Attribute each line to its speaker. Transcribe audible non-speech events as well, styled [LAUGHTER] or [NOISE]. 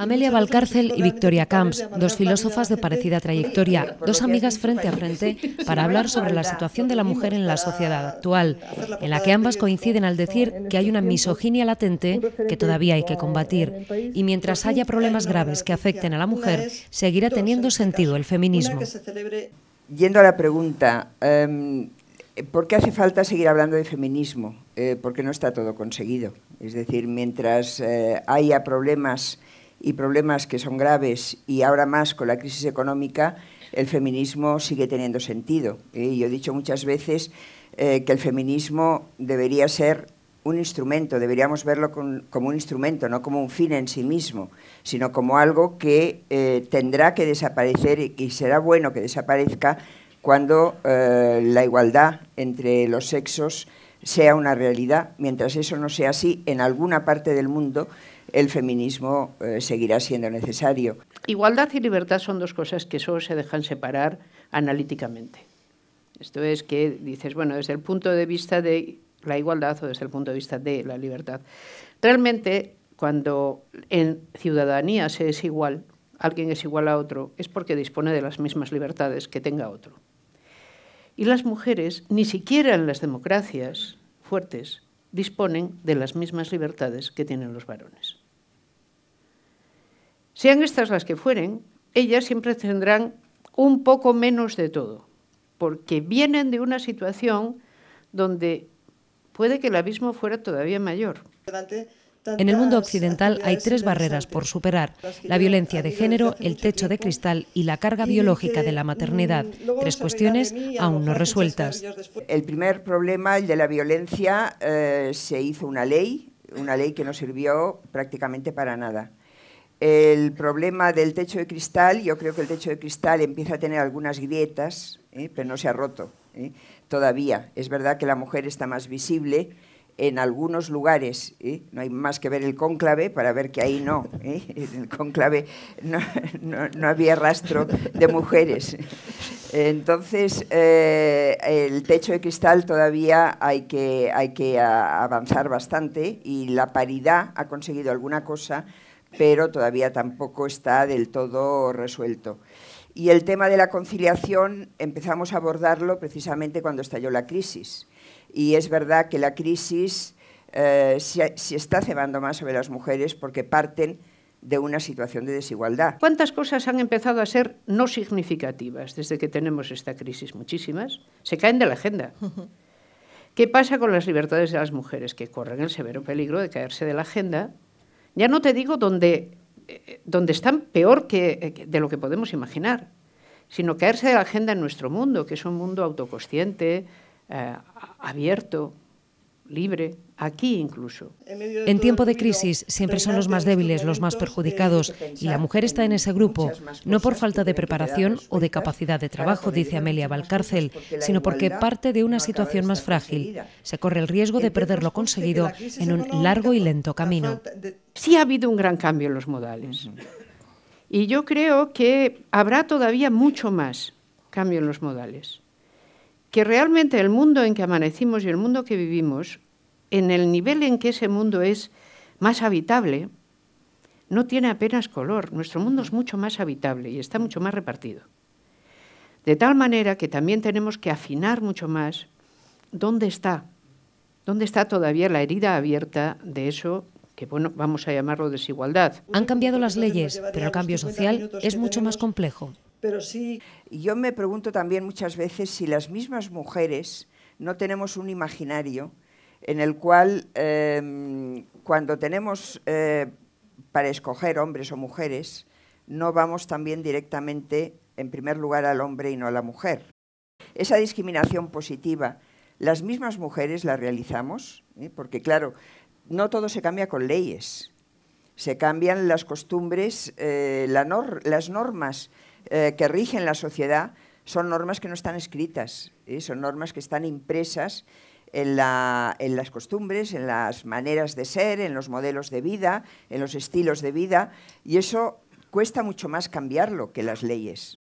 Speaker 1: Amelia Valcárcel y Victoria Camps, dos filósofas de parecida trayectoria, dos amigas frente a frente para hablar sobre la situación de la mujer en la sociedad actual, en la que ambas coinciden al decir este que hay una misoginia latente que todavía hay que combatir y mientras haya problemas graves que afecten a la mujer, seguirá teniendo este sentido el feminismo.
Speaker 2: Yendo a la pregunta, em, ¿por qué hace falta seguir hablando de feminismo? Eh, porque no está todo conseguido. Es decir, mientras eh, haya problemas y problemas que son graves y ahora más con la crisis económica, el feminismo sigue teniendo sentido. ¿eh? Y yo he dicho muchas veces eh, que el feminismo debería ser un instrumento, deberíamos verlo como un instrumento, no como un fin en sí mismo, sino como algo que eh, tendrá que desaparecer y, será bueno que desaparezca cuando la igualdad entre los sexos sea una realidad. Mientras eso no sea así, en alguna parte del mundo el feminismo eh, seguirá siendo necesario.
Speaker 3: Igualdad y libertad son dos cosas que solo se dejan separar analíticamente. Esto es que dices, bueno, desde el punto de vista de la igualdad o desde el punto de vista de la libertad. Realmente, cuando en ciudadanía se es igual, alguien es igual a otro, es porque dispone de las mismas libertades que tenga otro. Y las mujeres, ni siquiera en las democracias fuertes, disponen de las mismas libertades que tienen los varones. Sean estas las que fueren, ellas siempre tendrán un poco menos de todo, porque vienen de una situación donde puede que el abismo fuera todavía mayor.
Speaker 1: En el mundo occidental hay tres barreras por superar, la violencia de género, el techo de cristal y la carga biológica de la mm, maternidad, tres cuestiones aún no resueltas.
Speaker 2: El primer problema, el de la violencia, eh, se hizo una ley, una ley que no sirvió prácticamente para nada el problema del techo de cristal, yo creo que el techo de cristal empieza a tener algunas grietas, ¿eh? pero no se ha roto ¿eh? todavía. Es verdad que la mujer está más visible en algunos lugares, ¿eh? no hay más que ver el cónclave para ver que ahí no, [LAUGHS] en el cónclave no, había rastro de mujeres. Entonces, el techo de cristal todavía hay que avanzar bastante y la paridad ha conseguido alguna cosa, pero todavía tampoco está del todo resuelto. Y el tema de la conciliación empezamos a abordarlo precisamente cuando estalló la crisis. Y es verdad que la crisis eh, se, está cebando más sobre las mujeres porque parten de una situación de desigualdad. ¿Cuántas cosas han empezado a ser no significativas
Speaker 3: desde que tenemos esta crisis? Muchísimas. Se caen de la agenda. ¿Qué pasa con las libertades de las mujeres? Que corren el severo peligro de caerse de la agenda ya no te digo dónde eh, están peor eh, que, de lo que podemos imaginar, sino caerse de la agenda en nuestro mundo, que es un mundo autoconsciente, eh, abierto, libre, aquí incluso.
Speaker 1: En tiempo de crisis siempre son los más débiles, los más eh, perjudicados, y la mujer está en ese grupo, no por falta de preparación o de capacidad de trabajo, dice Amelia Valcárcel, sino porque parte de una situación más frágil.
Speaker 3: Se corre el riesgo de perder lo conseguido en un largo y lento camino. Sí ha habido un gran cambio en los modales. Y yo creo que habrá todavía mucho más cambio en los modales que realmente el mundo en que amanecimos y el mundo que vivimos, en el nivel en que ese mundo es más habitable, no tiene apenas color. Nuestro mundo es mucho más habitable y está mucho más repartido. De tal manera que también tenemos que afinar mucho más dónde está, dónde está todavía la herida abierta de eso que bueno, vamos a llamarlo desigualdad. Han cambiado las leyes,
Speaker 1: pero el cambio social es mucho más complejo.
Speaker 2: Pero sí. Yo me pregunto también muchas veces si las mismas mujeres no tenemos un imaginario en el cual em, cuando tenemos eh, para escoger hombres o mujeres, no vamos también directamente, en primer lugar, al hombre y no a la mujer. Esa discriminación positiva, las mismas mujeres la realizamos, ¿Eh? porque claro, no todo se cambia con leyes, se cambian las costumbres, eh, las normas eh, que rigen la sociedad son normas que no están escritas, ¿eh? son normas que están impresas en, las costumbres, en las maneras de ser, en los modelos de vida, en los estilos de vida, y eso cuesta mucho más cambiarlo que las leyes.